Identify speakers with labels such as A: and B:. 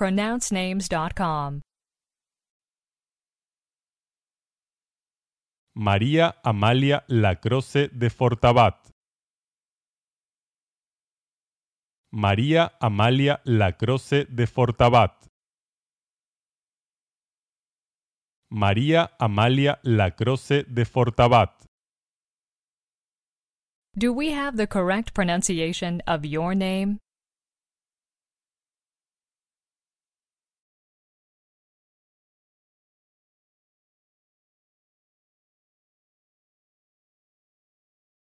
A: pronouncenames.com.
B: María Amalia Lacroce de Fortabat. María Amalia Lacroce de Fortabat. María Amalia Lacroce de Fortabat.
A: Do we have the correct pronunciation of your name?